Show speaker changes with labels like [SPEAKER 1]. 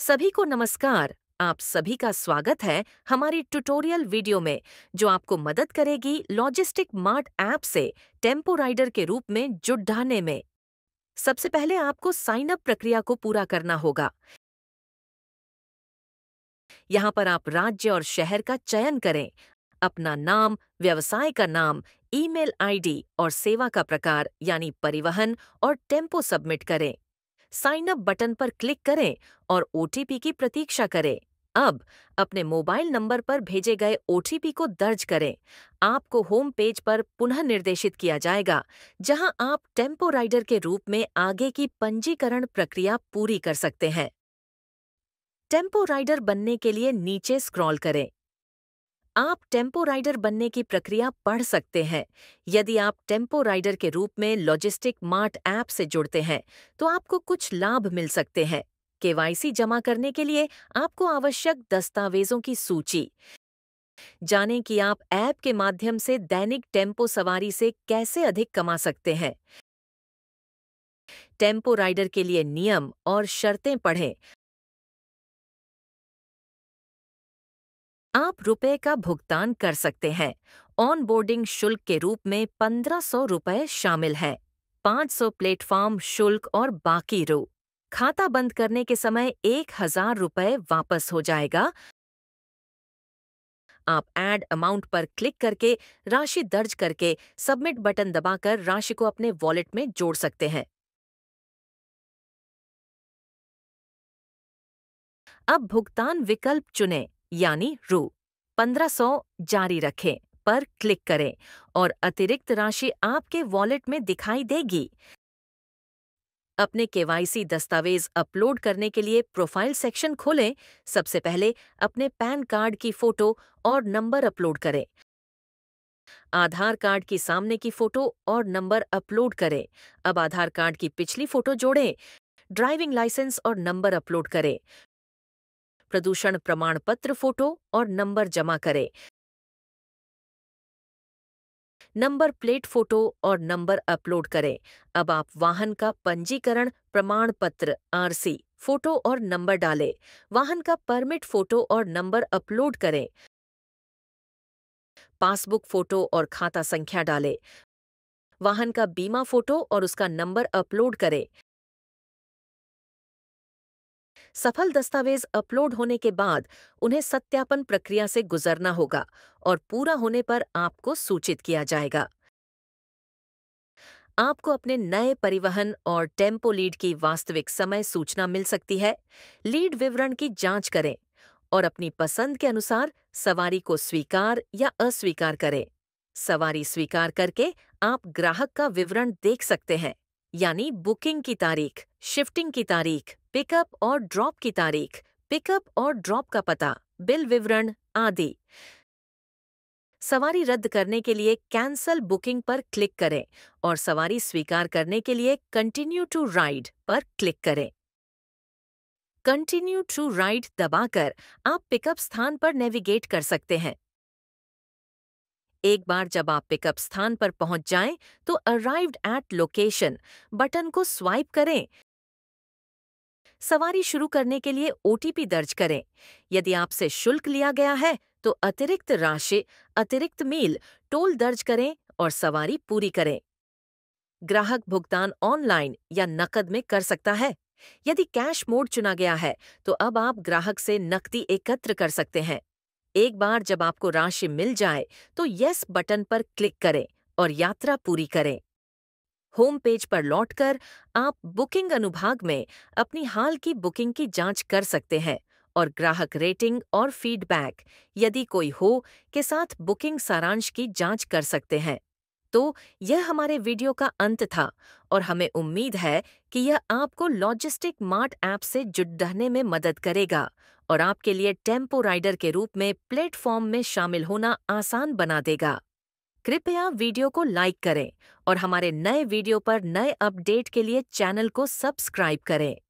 [SPEAKER 1] सभी को नमस्कार आप सभी का स्वागत है हमारी ट्यूटोरियल वीडियो में जो आपको मदद करेगी लॉजिस्टिक मार्ट ऐप से टेम्पो राइडर के रूप में जुटाने में सबसे पहले आपको साइन अप प्रक्रिया को पूरा करना होगा यहाँ पर आप राज्य और शहर का चयन करें अपना नाम व्यवसाय का नाम ईमेल आईडी और सेवा का प्रकार यानी परिवहन और टेम्पो सबमिट करें साइन अप बटन पर क्लिक करें और ओटीपी की प्रतीक्षा करें अब अपने मोबाइल नंबर पर भेजे गए ओटीपी को दर्ज करें आपको होम पेज पर पुनः निर्देशित किया जाएगा जहां आप टेम्पो राइडर के रूप में आगे की पंजीकरण प्रक्रिया पूरी कर सकते हैं टेम्पो राइडर बनने के लिए नीचे स्क्रॉल करें आप टेम्पो राइडर बनने की प्रक्रिया पढ़ सकते हैं यदि आप टेम्पो राइडर के रूप में लॉजिस्टिक मार्ट ऐप से जुड़ते हैं तो आपको कुछ लाभ मिल सकते हैं केवाईसी जमा करने के लिए आपको आवश्यक दस्तावेजों की सूची जाने कि आप ऐप के माध्यम से दैनिक टेम्पो सवारी से कैसे अधिक कमा सकते हैं टेम्पो राइडर के लिए नियम और शर्तें पढ़ें आप रुपए का भुगतान कर सकते हैं ऑनबोर्डिंग शुल्क के रूप में पंद्रह सौ रुपये शामिल है पाँच सौ प्लेटफॉर्म शुल्क और बाकी रो खाता बंद करने के समय एक हजार रुपये वापस हो जाएगा आप एड अमाउंट पर क्लिक करके राशि दर्ज करके सबमिट बटन दबाकर राशि को अपने वॉलेट में जोड़ सकते हैं अब भुगतान विकल्प चुनें यानी रू पंद्रह सौ जारी रखें पर क्लिक करें और अतिरिक्त राशि आपके वॉलेट में दिखाई देगी अपने केवाईसी दस्तावेज अपलोड करने के लिए प्रोफाइल सेक्शन खोलें सबसे पहले अपने पैन कार्ड की फोटो और नंबर अपलोड करें आधार कार्ड की सामने की फोटो और नंबर अपलोड करें अब आधार कार्ड की पिछली फोटो जोड़ें ड्राइविंग लाइसेंस और नंबर अपलोड करें प्रदूषण प्रमाण पत्र फोटो और नंबर जमा करें नंबर प्लेट फोटो और नंबर अपलोड करें अब आप वाहन का पंजीकरण प्रमाण पत्र आरसी फोटो और नंबर डालें वाहन का परमिट फोटो और नंबर अपलोड करें पासबुक फोटो और खाता संख्या डालें वाहन का बीमा फोटो और उसका नंबर अपलोड करें सफल दस्तावेज अपलोड होने के बाद उन्हें सत्यापन प्रक्रिया से गुजरना होगा और पूरा होने पर आपको सूचित किया जाएगा आपको अपने नए परिवहन और टेम्पो लीड की वास्तविक समय सूचना मिल सकती है लीड विवरण की जांच करें और अपनी पसंद के अनुसार सवारी को स्वीकार या अस्वीकार करें सवारी स्वीकार करके आप ग्राहक का विवरण देख सकते हैं यानी बुकिंग की तारीख शिफ्टिंग की तारीख पिकअप और ड्रॉप की तारीख पिकअप और ड्रॉप का पता बिल विवरण आदि सवारी रद्द करने के लिए कैंसल बुकिंग पर क्लिक करें और सवारी स्वीकार करने के लिए कंटिन्यू टू राइड पर क्लिक करें कंटिन्यू टू राइड दबाकर आप पिकअप स्थान पर नेविगेट कर सकते हैं एक बार जब आप पिकअप स्थान पर पहुंच जाएं तो अराइव्ड एट लोकेशन बटन को स्वाइप करें सवारी शुरू करने के लिए ओटीपी दर्ज करें यदि आपसे शुल्क लिया गया है तो अतिरिक्त राशि अतिरिक्त मील टोल दर्ज करें और सवारी पूरी करें ग्राहक भुगतान ऑनलाइन या नकद में कर सकता है यदि कैश मोड चुना गया है तो अब आप ग्राहक से नकदी एकत्र कर सकते हैं एक बार जब आपको राशि मिल जाए तो यस बटन पर क्लिक करें और यात्रा पूरी करें होम पेज पर लौटकर आप बुकिंग अनुभाग में अपनी हाल की बुकिंग की जांच कर सकते हैं और ग्राहक रेटिंग और फीडबैक यदि कोई हो के साथ बुकिंग सारांश की जांच कर सकते हैं तो यह हमारे वीडियो का अंत था और हमें उम्मीद है कि यह आपको लॉजिस्टिक मार्ट ऐप से जुड़ने में मदद करेगा और आपके लिए टेम्पो राइडर के रूप में प्लेटफॉर्म में शामिल होना आसान बना देगा कृपया वीडियो को लाइक करें और हमारे नए वीडियो पर नए अपडेट के लिए चैनल को सब्सक्राइब करें